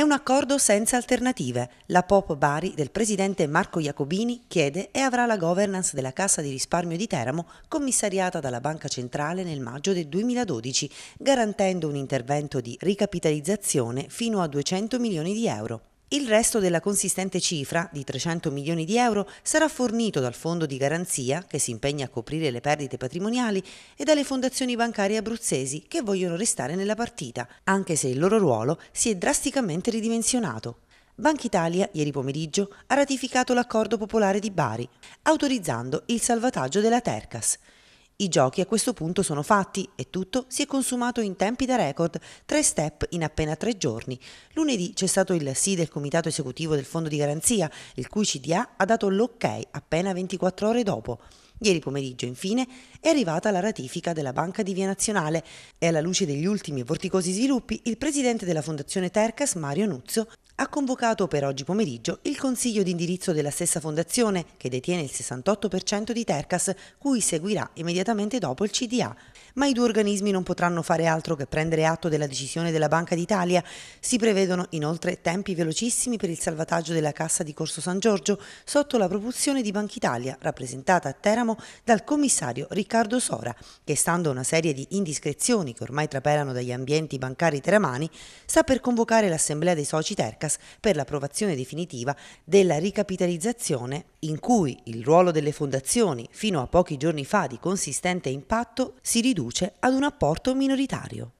È un accordo senza alternative. La Pop Bari del presidente Marco Jacobini chiede e avrà la governance della Cassa di risparmio di Teramo commissariata dalla Banca Centrale nel maggio del 2012, garantendo un intervento di ricapitalizzazione fino a 200 milioni di euro. Il resto della consistente cifra di 300 milioni di euro sarà fornito dal fondo di garanzia che si impegna a coprire le perdite patrimoniali e dalle fondazioni bancarie abruzzesi che vogliono restare nella partita, anche se il loro ruolo si è drasticamente ridimensionato. Banca Italia, ieri pomeriggio, ha ratificato l'accordo popolare di Bari, autorizzando il salvataggio della Tercas. I giochi a questo punto sono fatti e tutto si è consumato in tempi da record, tre step in appena tre giorni. Lunedì c'è stato il sì del comitato esecutivo del fondo di garanzia, il cui CDA ha dato l'ok appena 24 ore dopo. Ieri pomeriggio, infine, è arrivata la ratifica della Banca di Via Nazionale e alla luce degli ultimi vorticosi sviluppi, il presidente della Fondazione Tercas, Mario Nuzzo, ha convocato per oggi pomeriggio il consiglio di indirizzo della stessa fondazione, che detiene il 68% di Tercas, cui seguirà immediatamente dopo il CDA. Ma i due organismi non potranno fare altro che prendere atto della decisione della Banca d'Italia. Si prevedono inoltre tempi velocissimi per il salvataggio della cassa di Corso San Giorgio sotto la propulsione di Banca Italia, rappresentata a Teramo dal commissario Riccardo Sora, che stando a una serie di indiscrezioni che ormai trapelano dagli ambienti bancari teramani, sta per convocare l'assemblea dei soci Tercas Americas per l'approvazione definitiva della ricapitalizzazione in cui il ruolo delle fondazioni, fino a pochi giorni fa di consistente impatto, si riduce ad un apporto minoritario.